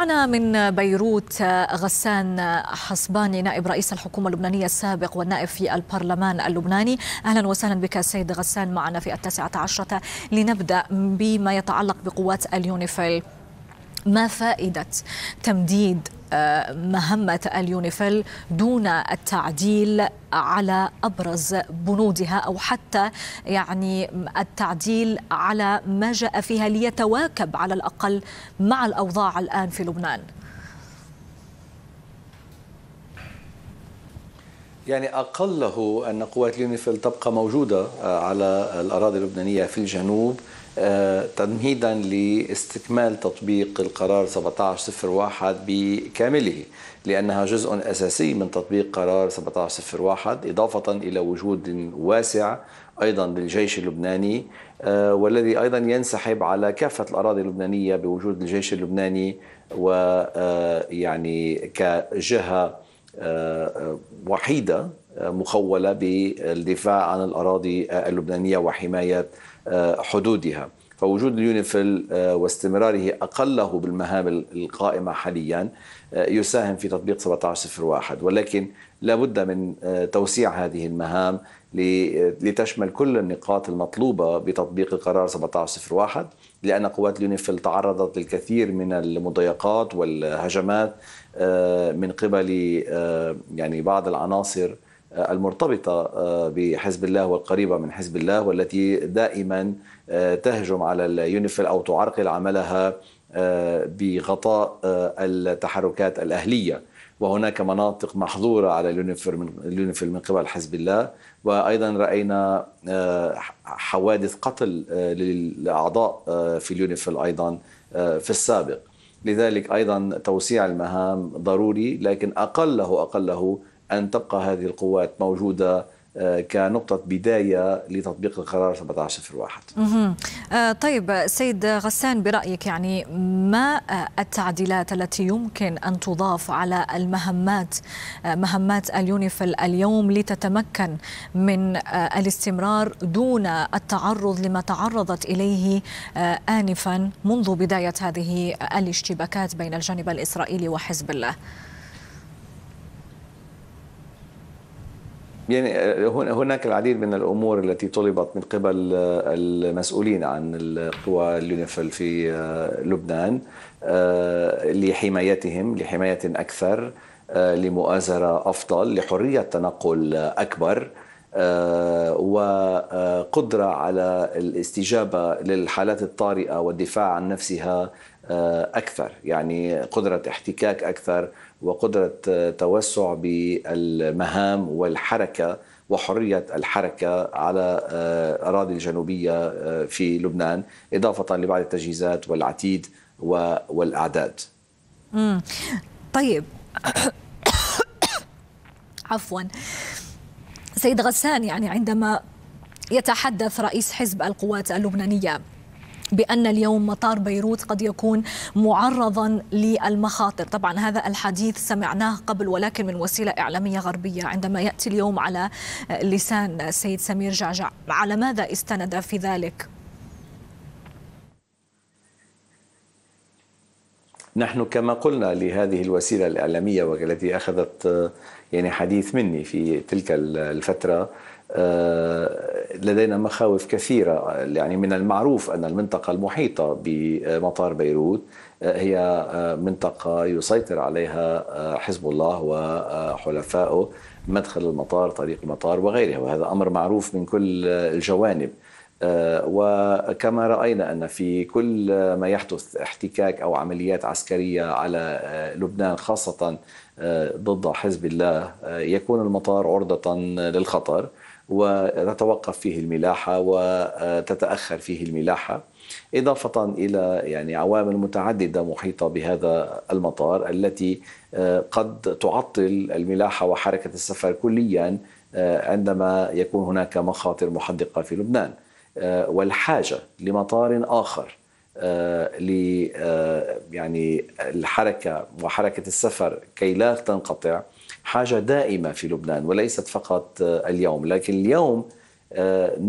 معنا من بيروت غسان حسباني نائب رئيس الحكومة اللبنانية السابق والنائب في البرلمان اللبناني أهلا وسهلا بك سيد غسان معنا في التاسعة عشرة لنبدأ بما يتعلق بقوات اليونيفيل ما فائدة تمديد آه، مهمة اليونيفيل دون التعديل على أبرز بنودها أو حتى يعني التعديل على ما جاء فيها ليتواكب على الأقل مع الأوضاع الآن في لبنان يعني أقله أن قوات اليونيفيل تبقى موجودة آه، على الأراضي اللبنانية في الجنوب آه، تمهيدا لاستكمال تطبيق القرار 1701 بكامله لأنها جزء أساسي من تطبيق قرار 1701 إضافة إلى وجود واسع أيضا للجيش اللبناني آه، والذي أيضا ينسحب على كافة الأراضي اللبنانية بوجود الجيش اللبناني ويعني كجهة وحيده مخوله بالدفاع عن الاراضي اللبنانيه وحمايه آه، حدودها فوجود اليونيفيل آه، واستمراره اقله بالمهام القائمه حاليا يساهم في تطبيق 1701 ولكن لابد من آه، توسيع هذه المهام لتشمل كل النقاط المطلوبة بتطبيق قرار 1701 لأن قوات اليونيفيل تعرضت للكثير من المضايقات والهجمات آه، من قبل آه، يعني بعض العناصر المرتبطة بحزب الله والقريبة من حزب الله والتي دائما تهجم على اليونيفيل أو تعرقل عملها بغطاء آه، التحركات الأهلية وهناك مناطق محظورة على اليونيفيل من قبل حزب الله وأيضا رأينا آه، حوادث قتل آه، للأعضاء في اليونيفيل أيضا في السابق لذلك أيضا توسيع المهام ضروري لكن أقله أقله أن تبقى هذه القوات موجودة آه، كنقطة بداية لتطبيق القرار 1701 آه طيب سيد غسان برأيك يعني ما آه، التعديلات التي يمكن أن تضاف على المهمات آه، مهمات اليونيفل اليوم لتتمكن من الاستمرار دون التعرض لما تعرضت إليه آنفا منذ بداية هذه الاشتباكات بين الجانب الإسرائيلي وحزب الله يعني آه، هناك العديد من الامور التي طلبت من قبل آه، المسؤولين عن القوى اليونيفل في آه، لبنان لحمايتهم لحمايه اكثر لمؤازره افضل لحريه تنقل اكبر آه، وقدرة على الاستجابة للحالات الطارئة والدفاع عن نفسها آه، أكثر يعني قدرة احتكاك أكثر وقدرة آه، توسع بالمهام والحركة وحرية الحركة على أراضي الجنوبية في لبنان إضافة لبعض التجهيزات والعتيد والأعداد طيب عفواً سيد غسان يعني عندما يتحدث رئيس حزب القوات اللبنانيه بأن اليوم مطار بيروت قد يكون معرضا للمخاطر طبعا هذا الحديث سمعناه قبل ولكن من وسيلة إعلامية غربية عندما يأتي اليوم على لسان السيد سمير جعجع على ماذا استند في ذلك؟ نحن كما قلنا لهذه الوسيله الاعلاميه والتي اخذت آه، يعني حديث مني في تلك الفتره آه، لدينا مخاوف كثيره آه، يعني من المعروف ان المنطقه المحيطه بمطار بيروت هي منطقه يسيطر عليها حزب الله وحلفائه مدخل المطار طريق المطار وغيرها وهذا امر معروف من كل الجوانب آه، وكما راينا ان في كل ما يحدث احتكاك او عمليات عسكريه على آه، لبنان خاصه آه، ضد حزب الله يكون المطار عرضه للخطر وتتوقف فيه الملاحه وتتاخر فيه الملاحه إضافة إلى يعني عوامل متعددة محيطة بهذا المطار التي قد تعطل الملاحة وحركة السفر كليا عندما يكون هناك مخاطر محدقة في لبنان آه، والحاجه لمطار اخر آه، ل آه، يعني الحركه وحركه السفر كي لا تنقطع حاجه دائمه في لبنان وليست فقط اليوم لكن اليوم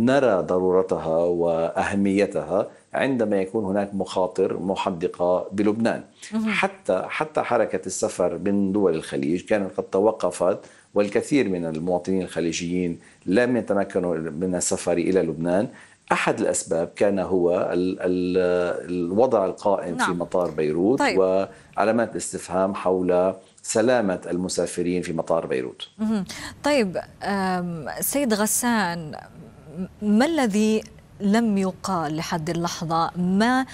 نرى ضرورتها واهميتها عندما يكون هناك مخاطر محدقه بلبنان حتى حتى حركه السفر من دول الخليج كانت قد توقفت والكثير من المواطنين الخليجيين لم يتمكنوا من السفر الى لبنان احد الاسباب كان هو الوضع القائم نعم. في مطار بيروت طيب. وعلامات الاستفهام حول سلامة المسافرين في مطار بيروت. طيب سيد غسان ما الذي لم يقال لحد اللحظة ما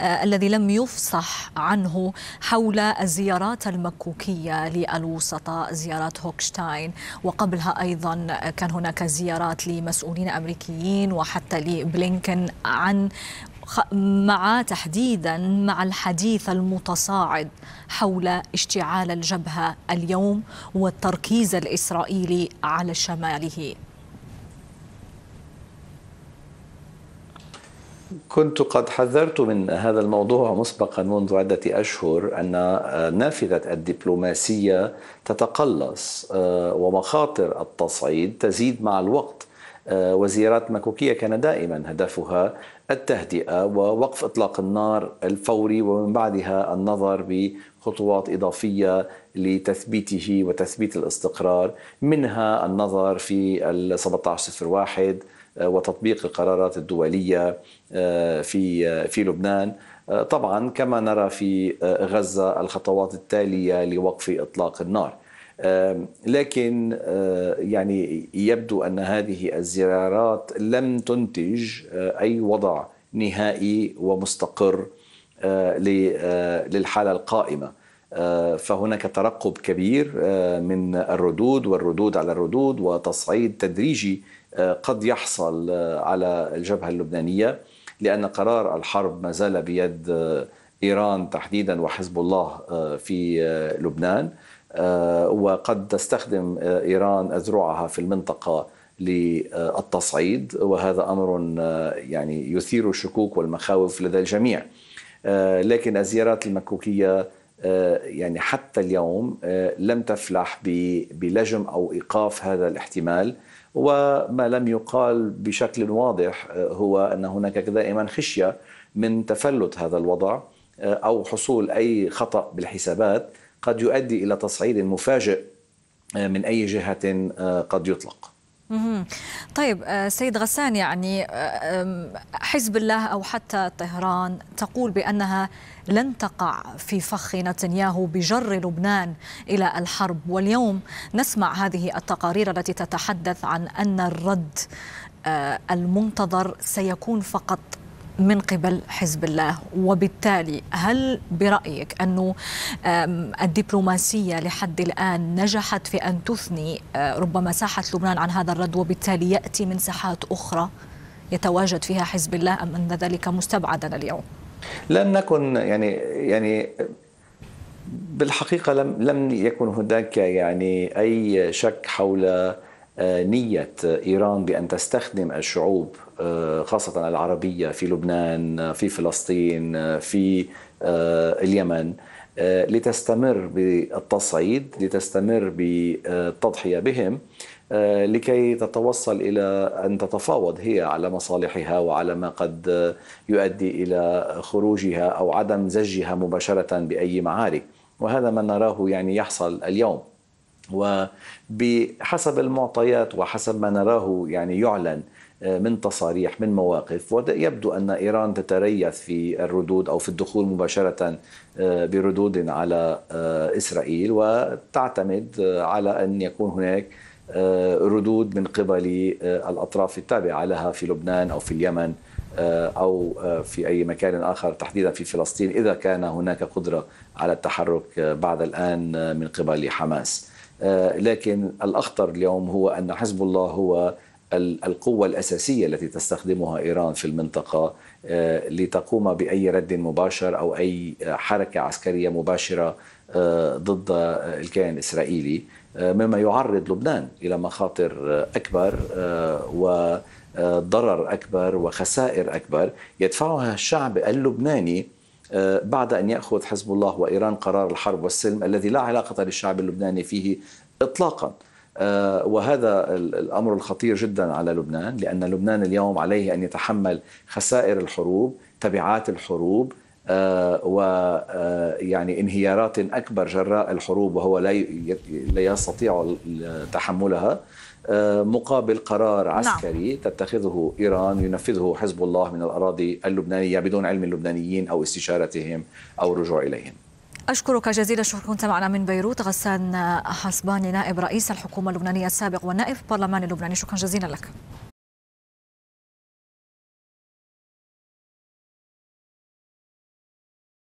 آه، الذي لم يفصح عنه حول الزيارات المكوكية للوسطاء زيارات هوكشتاين وقبلها أيضا آه، كان هناك زيارات لمسؤولين أمريكيين وحتى لبلينكن عن مع تحديدا مع الحديث المتصاعد حول اشتعال الجبهه اليوم والتركيز الاسرائيلي على شماله كنت قد حذرت من هذا الموضوع مسبقا منذ عدة أشهر أن آه، نافذة الدبلوماسية تتقلص آه، ومخاطر التصعيد تزيد مع الوقت آه، وزيرات مكوكية كان دائما هدفها التهدئة ووقف إطلاق النار الفوري ومن بعدها النظر بخطوات إضافية لتثبيته وتثبيت الاستقرار منها النظر في ال 1701 آه، وتطبيق القرارات الدوليه آه، في آه، في لبنان طبعا كما نرى في غزه الخطوات التاليه لوقف اطلاق النار لكن يعني يبدو ان هذه الزرارات لم تنتج اي وضع نهائي ومستقر للحاله القائمه فهناك ترقب كبير من الردود والردود على الردود وتصعيد تدريجي قد يحصل آه، على الجبهة اللبنانية لأن قرار الحرب ما زال بيد آه، إيران تحديدا وحزب الله آه، في لبنان وقد تستخدم إيران أذرعها في المنطقة للتصعيد وهذا أمر يعني يثير الشكوك والمخاوف لدى الجميع لكن الزيارات المكوكية يعني حتى اليوم لم تفلح بلجم أو إيقاف هذا الاحتمال وما لم يقال بشكل واضح آه، هو ان هناك دائما خشيه من تفلت هذا الوضع آه، او حصول اي خطا بالحسابات قد يؤدي الى تصعيد مفاجئ آه، من اي جهه قد يطلق طيب آه، سيد غسان يعني آه، حزب الله او حتى طهران تقول بانها لن تقع في فخ نتنياهو بجر لبنان الى الحرب واليوم نسمع هذه التقارير التي تتحدث عن ان الرد آه، المنتظر سيكون فقط من قبل حزب الله وبالتالي هل برأيك أن الدبلوماسية لحد الآن نجحت في أن تثني آه، ربما ساحة لبنان عن هذا الرد وبالتالي يأتي من ساحات أخرى يتواجد فيها حزب الله أم أن ذلك مستبعدا اليوم؟ لم نكن يعني يعني بالحقيقه لم لم يكن هناك يعني اي شك حول آه، نية إيران بأن تستخدم الشعوب آه، خاصة العربية في لبنان آه، في فلسطين في اليمن لتستمر بالتصعيد لتستمر بالتضحية بهم لكي تتوصل إلى أن تتفاوض هي على مصالحها وعلى ما قد يؤدي إلى خروجها أو عدم زجها مباشرة بأي معارك وهذا ما نراه يعني يحصل اليوم وبحسب المعطيات وحسب ما نراه يعني يعلن آه، من تصاريح من مواقف ويبدو ان ايران تتريث في الردود او في الدخول مباشره آه، بردود على آه، اسرائيل وتعتمد على ان يكون هناك ردود من قبل الاطراف التابعه لها في لبنان او في اليمن او في اي مكان اخر تحديدا في فلسطين اذا كان هناك قدره على التحرك بعد الان من قبل حماس. آه، لكن الأخطر اليوم هو أن حزب الله هو القوة الأساسية التي تستخدمها إيران في المنطقة آه، لتقوم بأي رد مباشر أو أي حركة عسكرية مباشرة آه، ضد الكيان الإسرائيلي مما يعرض لبنان إلى مخاطر أكبر و ضرر اكبر وخسائر اكبر يدفعها الشعب اللبناني آه، بعد أن يأخذ حزب الله وإيران قرار الحرب والسلم الذي لا علاقة للشعب اللبناني فيه إطلاقا آه، وهذا الأمر الخطير جدا على لبنان لأن لبنان اليوم عليه أن يتحمل خسائر الحروب تبعات الحروب آه، ويعني انهيارات أكبر جراء الحروب وهو لا يستطيع تحملها آه، مقابل قرار نعم. عسكري نعم. تتخذه ايران ينفذه حزب الله من الاراضي اللبنانيه بدون علم اللبنانيين او استشارتهم او الرجوع اليهم. أشكرك جزيل الشكر كنت معنا من بيروت غسان حسباني نائب رئيس الحكومة اللبنانية السابق ونائب برلمان اللبناني شكرا جزيلا لك